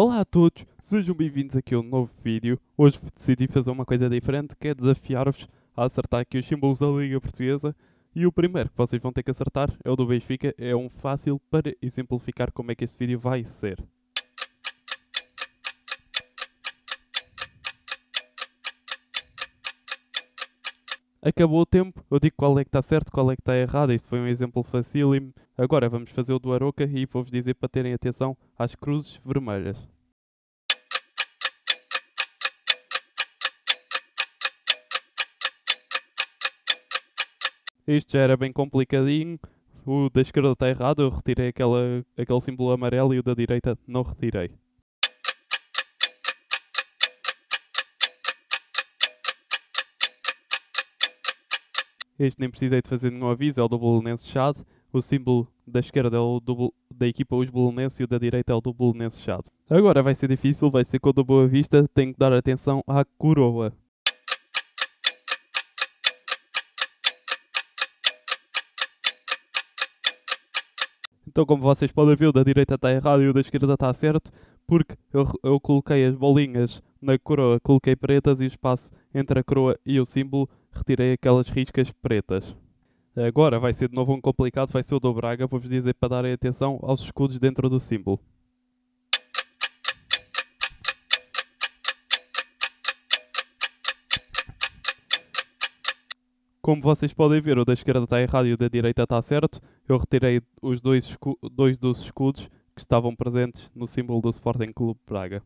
Olá a todos, sejam bem-vindos aqui a um novo vídeo. Hoje decidi fazer uma coisa diferente, que é desafiar-vos a acertar aqui os símbolos da Liga Portuguesa. E o primeiro que vocês vão ter que acertar é o do Benfica, é um fácil para exemplificar como é que este vídeo vai ser. acabou o tempo, eu digo qual é que está certo, qual é que está errado. Isto foi um exemplo facílimo. Agora vamos fazer o do Aroca e vou-vos dizer para terem atenção às cruzes vermelhas. Isto já era bem complicadinho. O da esquerda está errado, eu retirei aquela, aquele símbolo amarelo e o da direita não retirei. Este nem precisei de fazer nenhum aviso, é o do Bolonense Chad. O símbolo da esquerda é o do, da equipa os Bolonense e o da direita é o do Bolonense Chad. Agora vai ser difícil, vai ser com o Boa Vista, tenho que dar atenção à coroa. Então, como vocês podem ver, o da direita está errado e o da esquerda está certo, porque eu, eu coloquei as bolinhas na coroa, coloquei pretas e o espaço entre a coroa e o símbolo retirei aquelas riscas pretas. Agora vai ser de novo um complicado, vai ser o do Braga. Vou-vos dizer para darem atenção aos escudos dentro do símbolo. Como vocês podem ver, o da esquerda está errado e o da direita está certo. Eu retirei os dois, dois dos escudos que estavam presentes no símbolo do Sporting Clube Braga.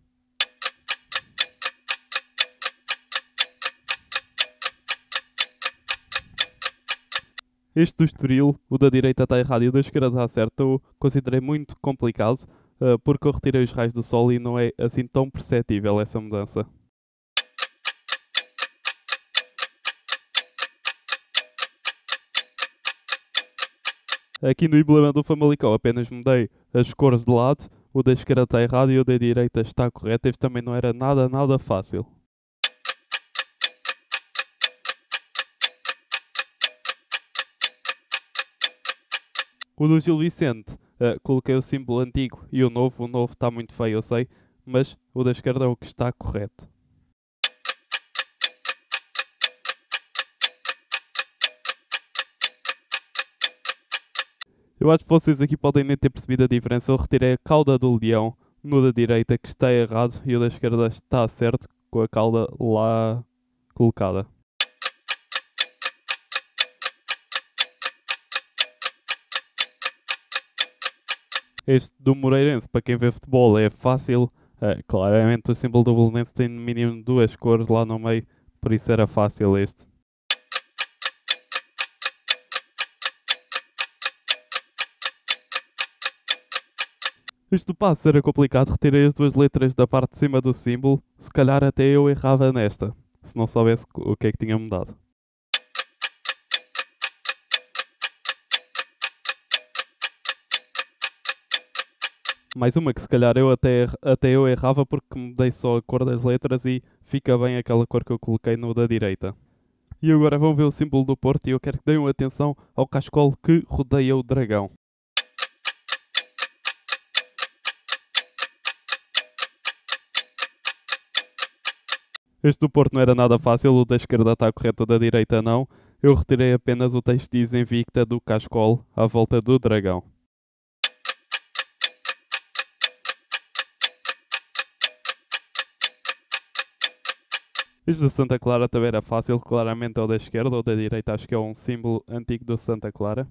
Este do Estoril, o da direita está errado e o da esquerda está certo, eu considerei muito complicado, uh, porque eu retirei os raios do sol e não é assim tão perceptível essa mudança. Aqui no emblema do Famalicão apenas mudei as cores de lado, o da esquerda está errado e o da direita está correto. Este também não era nada, nada fácil. O do Gil Vicente, uh, coloquei o símbolo antigo e o novo. O novo está muito feio, eu sei, mas o da esquerda é o que está correto. Eu acho que vocês aqui podem nem ter percebido a diferença. Eu retirei a cauda do leão no da direita, que está errado, e o da esquerda está certo, com a cauda lá colocada. este do Moreirense, para quem vê futebol, é fácil. Uh, claramente o símbolo do Belenense tem no mínimo duas cores lá no meio, por isso era fácil este. Isto do passo era complicado, retirei as duas letras da parte de cima do símbolo, se calhar até eu errava nesta, se não soubesse o que é que tinha mudado. mais uma que se calhar eu até, até eu errava porque mudei só a cor das letras e fica bem aquela cor que eu coloquei no da direita. E agora vão ver o símbolo do Porto e eu quero que deem atenção ao cascolo que rodeia o dragão. Este do Porto não era nada fácil, o da esquerda está correto, o da direita não. Eu retirei apenas o texto diz invicta do cascolo à volta do dragão. Isto do Santa Clara também era fácil, claramente ou da esquerda ou da direita, acho que é um símbolo antigo do Santa Clara.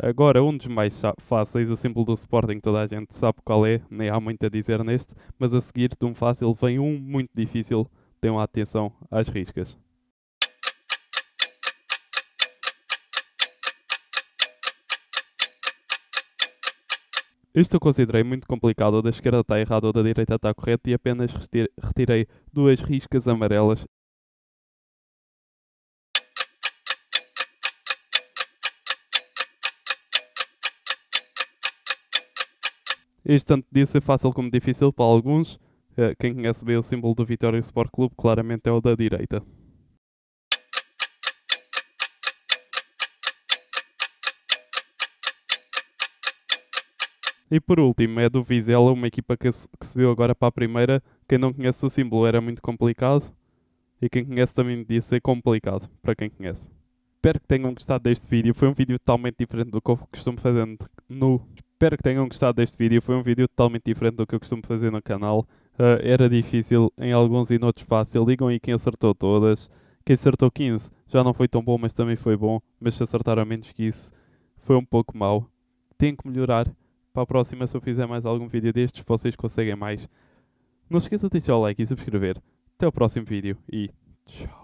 Agora, um dos mais fáceis, o símbolo do Sporting, toda a gente sabe qual é, nem há muito a dizer neste, mas a seguir de um fácil vem um muito difícil, tenham atenção às riscas. Isto eu considerei muito complicado, ou da esquerda está errado, ou da direita está correto, e apenas retirei duas riscas amarelas. Isto tanto disse ser fácil como difícil para alguns. Eh, quem conhece bem o símbolo do Vitória Sport Clube claramente é o da direita. E por último, é do Vizela, uma equipa que, que subiu agora para a primeira. Quem não conhece o símbolo era muito complicado. E quem conhece também disse é complicado, para quem conhece. Espero que tenham gostado deste vídeo. Foi um vídeo totalmente diferente do que eu costumo fazer no... Espero que tenham gostado deste vídeo. Foi um vídeo totalmente diferente do que eu costumo fazer no canal. Uh, era difícil, em alguns e noutros fácil. Ligam aí quem acertou todas. Quem acertou 15 já não foi tão bom, mas também foi bom. Mas se acertaram menos que isso, foi um pouco mau. Tem que melhorar. Para a próxima, se eu fizer mais algum vídeo destes, vocês conseguem mais. Não se esqueça de deixar o like e subscrever. Até o próximo vídeo e tchau.